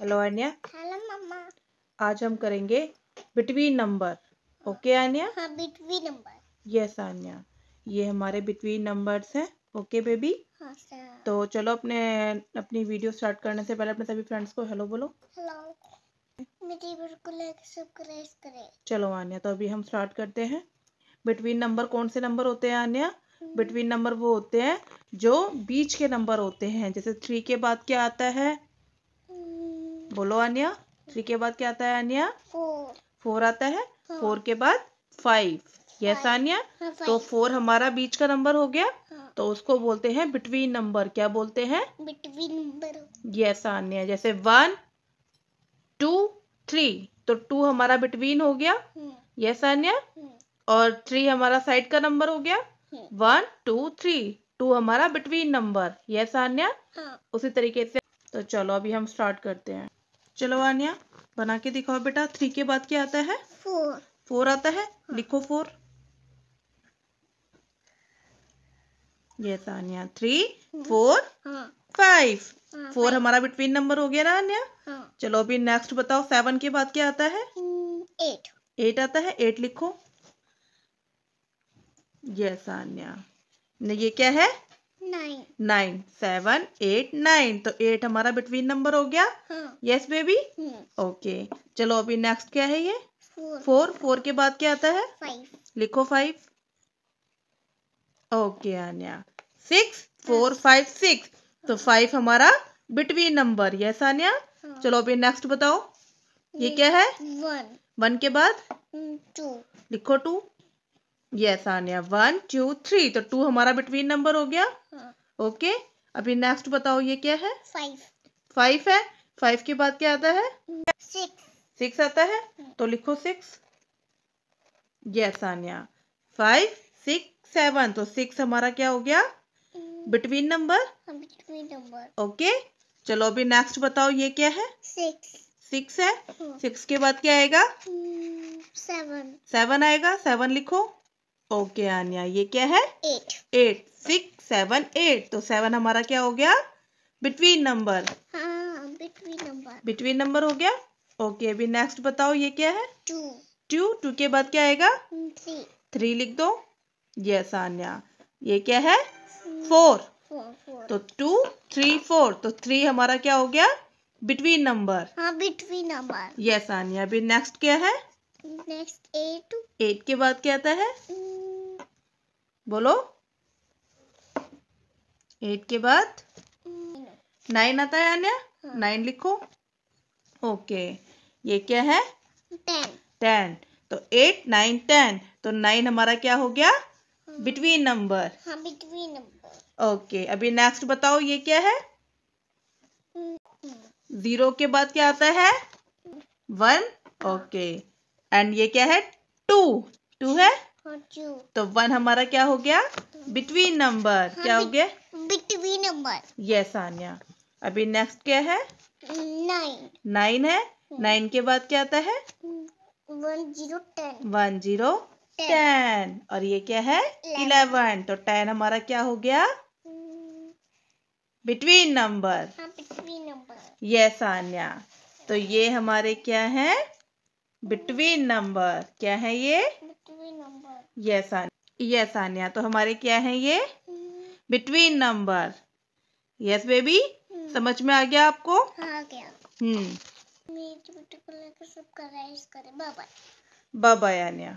Hello अन्या hello मम्मा आज हम करेंगे बिटवीन नंबर ओके अन्या हाँ बिटवीन नंबर यस अन्या ये हमारे बिटवीन नंबर्स हैं ओके बेबी हाँ, तो चलो अपने अपनी वीडियो स्टार्ट करने से पहले अपने सभी फ्रेंड्स को हेलो बोलो हेलो मेरी को लाइक सब्सक्राइब करें चलो आन्या तो अभी हम स्टार्ट करते हैं बिटवीन नंबर कौन से नंबर होते हैं आन्या बिटवीन नंबर वो होते हैं जो बीच के नंबर होते हैं जैसे थ्री के बाद क्या आता है बोलो अन्या थ्री के बाद क्या आता है अन्या फोर आता है फोर हाँ. के बाद फाइव यस अन्या हाँ, तो फोर हमारा बीच का नंबर हो गया हाँ. तो उसको बोलते हैं बिटवीन नंबर क्या बोलते हैं बिटवीन नंबर यस अन्या जैसे वन टू थ्री तो टू हमारा बिटवीन हो गया यस अन्या और थ्री हमारा साइड का नंबर हो गया वन टू थ्री टू हमारा बिटवीन नंबर यस अन्या उसी तरीके से तो चलो अभी हम स्टार्ट करते हैं चलो आनिया बना के दिखाओ बेटा थ्री के बाद क्या आता है फोर फोर आता है लिखो फोर ये था थ्री फोर फाइव फोर हमारा बिटवीन नंबर हो गया ना हाँ। चलो अभी नेक्स्ट बताओ सेवन के बाद क्या आता है एट एट आता है एट लिखो यस अन्य ये क्या है nine nine seven eight nine तो एट हमारा बिटवीन नंबर हो गया यस बेबी ओके चलो अभी नेक्स्ट क्या है ये फोर फोर के बाद क्या आता है five. लिखो five okay Anya six four five six तो फाइव हाँ। हमारा बिटवीन नंबर यस आन्या हाँ। चलो अभी नेक्स्ट बताओ ये क्या है वन वन के बाद टू hmm, लिखो two yes Anya one two three तो टू हमारा बिटवीन नंबर हो गया हाँ। ओके अभी नेक्स्ट बताओ ये क्या है फाइव फाइव है फाइव के बाद क्या आता है सिक्स सिक्स आता है hmm. तो लिखो six yes Aniya five six seven तो सिक्स हमारा क्या हो गया between number between number okay चलो अभी नेक्स्ट बताओ ये क्या है सिक्स सिक्स है सिक्स hmm. के बाद क्या आएगा सेवन hmm, सेवन आएगा सेवन लिखो ओके आनिया ये क्या है eight eight six seven eight तो सेवन हमारा क्या हो गया between number between number between number हो गया ओके अभी नेक्स्ट बताओ ये क्या है टू टू टू के बाद क्या आएगा थ्री hmm, थ्री लिख दो यस आनिया ये क्या है फोर hmm. तो टू थ्री फोर तो थ्री हमारा क्या हो गया between number between number yes Aniya अभी नेक्स्ट क्या है नेक्स्ट एट एट के बाद क्या आता है hmm. बोलो एट के बाद नाइन आता है अन्य हाँ। नाइन लिखो ओके ये क्या है टेन टेन तो एट नाइन टेन तो नाइन हमारा क्या हो गया between number between number okay अभी नेक्स्ट बताओ ये क्या है जीरो के बाद क्या आता है वन ओके एंड ये क्या है टू टू है तो वन हमारा क्या हो गया बिटवीन नंबर हाँ, क्या हो गया बिटवीन नंबर यस आन्या अभी नेक्स्ट क्या है नाइन नाइन है नाइन hmm. के बाद क्या आता है one zero ten one zero ten और ये क्या है इलेवन तो टेन हमारा क्या हो गया between number between number yes Anya तो ये हमारे क्या है बिटवीन नंबर क्या है ये यस यस आनिया तो हमारे क्या है ये बिटवीन नंबर यस बेबी समझ में आ गया आपको हाँ गया हम्म बाय बाय